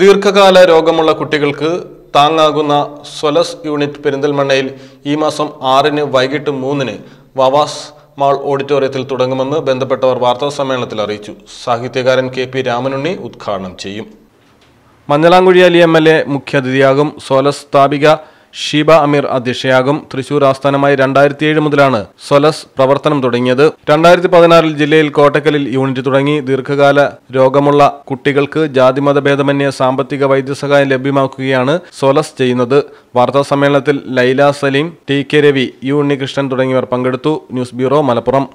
ദീർഘകാല രോഗമുള്ള കുട്ടികൾക്ക് താങ്ങാകുന്ന സൊലസ് യൂണിറ്റ് പെരിന്തൽമണ്ണയിൽ ഈ മാസം ആറിന് വൈകിട്ട് മൂന്നിന് വവാസ് മാൾ ഓഡിറ്റോറിയത്തിൽ തുടങ്ങുമെന്ന് ബന്ധപ്പെട്ടവർ വാർത്താ സമ്മേളനത്തിൽ അറിയിച്ചു സാഹിത്യകാരൻ കെ പി രാമനുണ്ണി ഉദ്ഘാടനം ചെയ്യും Manjalamkuzhi Ali M L A മുഖ്യാതിഥിയാകും സോലസ് സ്ഥാപിക ഷീബ അമീർ അധ്യക്ഷയാകും തൃശൂർ ആസ്ഥാനമായി രണ്ടായിരത്തി ഏഴ് മുതലാണ് സൊലസ് പ്രവർത്തനം തുടങ്ങിയത് രണ്ടായിരത്തി പതിനാറിൽ ജില്ലയിൽ കോട്ടക്കലിൽ യൂണിറ്റ് തുടങ്ങി ദീർഘകാല രോഗമുള്ള കുട്ടികൾക്ക് ഭേദമന്യ സാമ്പത്തിക വൈദ്യസഹായം ലഭ്യമാക്കുകയാണ് സൊലസ് ചെയ്യുന്നത് വാർത്താ സമ്മേളനത്തിൽ Laila Saleem T K Ravi U Unnikrishnan തുടങ്ങിയവർ പങ്കെടുത്തു ന്യൂസ് ബ്യൂറോ മലപ്പുറം